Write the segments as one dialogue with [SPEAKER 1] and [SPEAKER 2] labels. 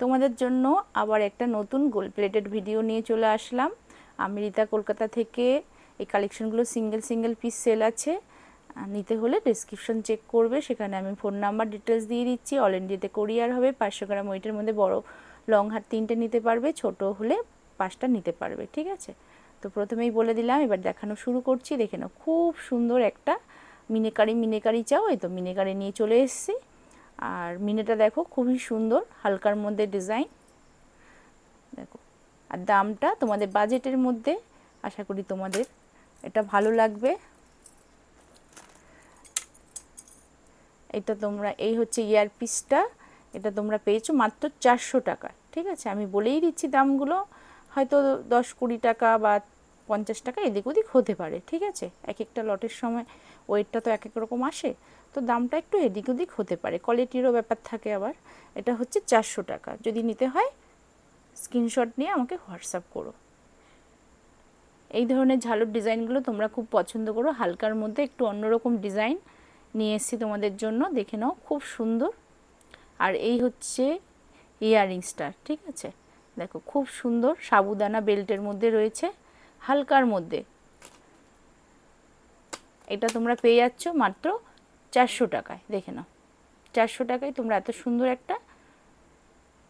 [SPEAKER 1] তোমাদের জন্য আবার একটা নতুন গোল্ড প্লেটেড ভিডিও নিয়ে চলে আসলাম আমি রিতা কলকাতা থেকে এই কালেকশনগুলো সিঙ্গেল সিঙ্গেল পিস সেল আছে নিতে হলে ডিসক্রিপশন চেক করবে সেখানে আমি ফোন নাম্বার ডিটেলস দিয়ে দিচ্ছি অল ইন্ডিয়াতে কোরিয়ার হবে পাঁচশো গ্রাম ওয়েটের মধ্যে বড় লং হাট তিনটে নিতে পারবে ছোট হলে পাঁচটা নিতে পারবে ঠিক আছে তো প্রথমেই বলে দিলাম এবার দেখানো শুরু করছি দেখে নাও খুব সুন্দর একটা মিনেকারি মিনেকারি চাও এই তো মিনেকারি নিয়ে চলে এসেছি আর মিনেটা দেখো খুবই সুন্দর হালকার মধ্যে ডিজাইন দেখো আর দামটা তোমাদের বাজেটের মধ্যে আশা করি তোমাদের এটা ভালো লাগবে এটা তোমরা এই হচ্ছে ইয়ার পিসটা এটা তোমরা পেয়েছো মাত্র চারশো টাকা ঠিক আছে আমি বলেই দিচ্ছি দামগুলো হয়তো দশ কুড়ি টাকা বা পঞ্চাশ টাকা এদিক ওদিক হতে পারে ঠিক আছে এক একটা লটের সময় ওয়েটটা তো এক এক রকম আসে তো দামটা একটু এদিক ওদিক হতে পারে কোয়ালিটিরও ব্যাপার থাকে আবার এটা হচ্ছে চারশো টাকা যদি নিতে হয় স্ক্রিনশট নিয়ে আমাকে হোয়াটসঅ্যাপ করো এই ধরনের ঝালুর ডিজাইনগুলো তোমরা খুব পছন্দ করো হালকার মধ্যে একটু অন্যরকম ডিজাইন নিয়ে এসেছি তোমাদের জন্য দেখে নাও খুব সুন্দর আর এই হচ্ছে ইয়াররিংসটা ঠিক আছে দেখো খুব সুন্দর সাবুদানা বেল্টের মধ্যে রয়েছে হালকার মধ্যে এটা তোমরা পেয়ে যাচ্ছ মাত্র চারশো টাকায় দেখে নাও চারশো টাকায় তোমরা এত সুন্দর একটা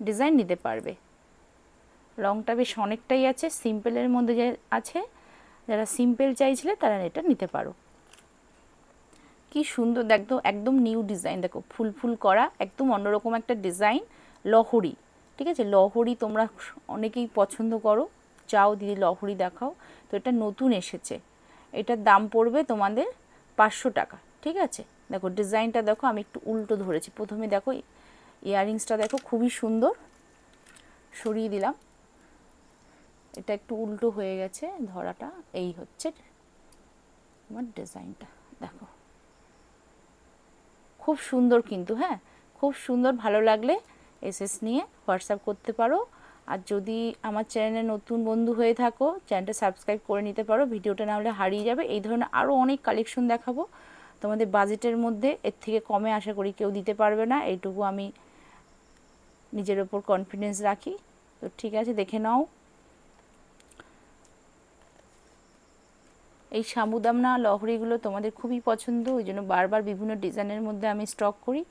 [SPEAKER 1] ডিজাইন নিতে পারবে রংটা বেশ অনেকটাই আছে সিম্পলের মধ্যে যে আছে যারা সিম্পল চাইছিলে তারা এটা নিতে পারো কি সুন্দর দেখো একদম নিউ ডিজাইন দেখো ফুল ফুল করা একদম অন্যরকম একটা ডিজাইন লহরি ঠিক আছে লহরি তোমরা অনেকেই পছন্দ করো যাও দিদি লহরি দেখাও তো এটা নতুন এসেছে এটার দাম পড়বে তোমাদের পাঁচশো টাকা ঠিক আছে দেখো ডিজাইনটা দেখো আমি একটু উল্টো ধরেছি প্রথমে দেখো ইয়াররিংসটা দেখো খুবই সুন্দর সরিয়ে দিলাম এটা একটু উল্টো হয়ে গেছে ধরাটা এই হচ্ছে তোমার ডিজাইনটা দেখো খুব সুন্দর কিন্তু হ্যাঁ খুব সুন্দর ভালো লাগলে এসএস নিয়ে হোয়াটসঅ্যাপ করতে পারো আর যদি আমার চ্যানেলে নতুন বন্ধু হয়ে থাকো চ্যানেলটা সাবস্ক্রাইব করে নিতে পারো ভিডিওটা না হলে হারিয়ে যাবে এই ধরনের আরও অনেক কালেকশন দেখাবো তোমাদের বাজেটের মধ্যে এর থেকে কমে আশা করি কেউ দিতে পারবে না এইটুকু আমি নিজের ওপর কনফিডেন্স রাখি তো ঠিক আছে দেখে নাও এই সামুদামনা লহরিগুলো তোমাদের খুবই পছন্দ ওই জন্য বারবার বিভিন্ন ডিজাইনের মধ্যে আমি স্টক করি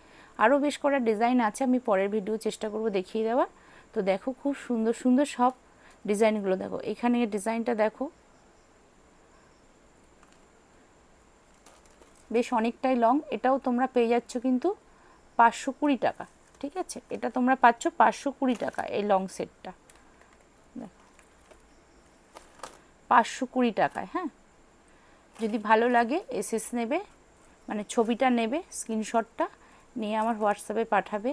[SPEAKER 1] আরও বেশ করা ডিজাইন আছে আমি পরের ভিডিও চেষ্টা করব দেখিয়ে দেওয়া তো দেখো খুব সুন্দর সুন্দর সব ডিজাইনগুলো দেখো এখানে ডিজাইনটা দেখো বেশ অনেকটাই লং এটাও তোমরা পেয়ে যাচ্ছ কিন্তু পাঁচশো কুড়ি টাকা ঠিক আছে এটা তোমরা পাচ্ছ পাঁচশো কুড়ি টাকা এই লং সেটটা পাঁচশো কুড়ি টাকায় হ্যাঁ যদি ভালো লাগে এসএস নেবে মানে ছবিটা নেবে স্ক্রিনশটটা নিয়ে আমার হোয়াটসঅ্যাপে পাঠাবে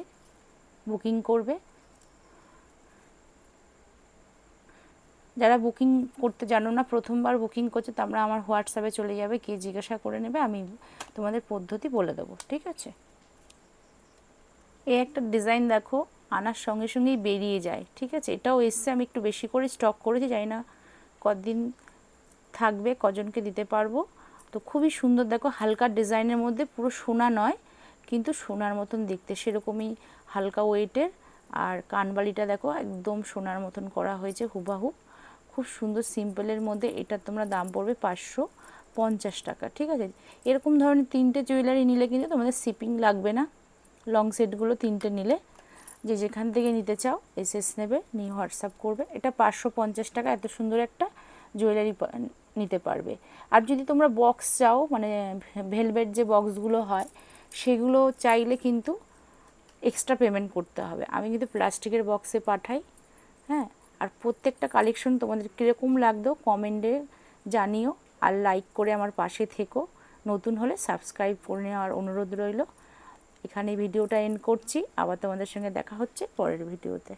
[SPEAKER 1] বুকিং করবে যারা বুকিং করতে জানো না প্রথমবার বুকিং তো তোমরা আমার হোয়াটসঅ্যাপে চলে যাবে কে জিজ্ঞাসা করে নেবে আমি তোমাদের পদ্ধতি বলে দেবো ঠিক আছে এই একটা ডিজাইন দেখো আনার সঙ্গে সঙ্গেই বেরিয়ে যায় ঠিক আছে এটাও এসছে আমি একটু বেশি করে স্টক করেছি জানি না কদিন থাকবে কজনকে দিতে পারবো তো খুবই সুন্দর দেখো হালকা ডিজাইনের মধ্যে পুরো সোনা নয় কিন্তু সোনার মতন দেখতে সেরকমই হালকা ওয়েটের আর কানবালিটা দেখো একদম সোনার মতন করা হয়েছে হুবাহুব খুব সুন্দর সিম্পলের মধ্যে এটা তোমরা দাম পড়বে পাঁচশো পঞ্চাশ টাকা ঠিক আছে এরকম ধরনের তিনটে জুয়েলারি নিলে কিন্তু তোমাদের শিপিং লাগবে না লং সেটগুলো তিনটে নিলে যে যেখান থেকে নিতে চাও এসএস নেবে নিয়ে হোয়াটসঅ্যাপ করবে এটা পাঁচশো পঞ্চাশ টাকা এত সুন্দর একটা জুয়েলারি নিতে পারবে আর যদি তোমরা বক্স চাও মানে ভেলভেট যে বক্সগুলো হয় সেগুলো চাইলে কিন্তু এক্সট্রা পেমেন্ট করতে হবে আমি কিন্তু প্লাস্টিকের বক্সে পাঠাই হ্যাঁ আর প্রত্যেকটা কালেকশন তোমাদের কীরকম লাগতো কমেন্টে জানিও আর লাইক করে আমার পাশে থেকো নতুন হলে সাবস্ক্রাইব করে নেওয়ার অনুরোধ রইল এখানে ভিডিওটা এন্ড করছি আবার তোমাদের সঙ্গে দেখা হচ্ছে পরের ভিডিওতে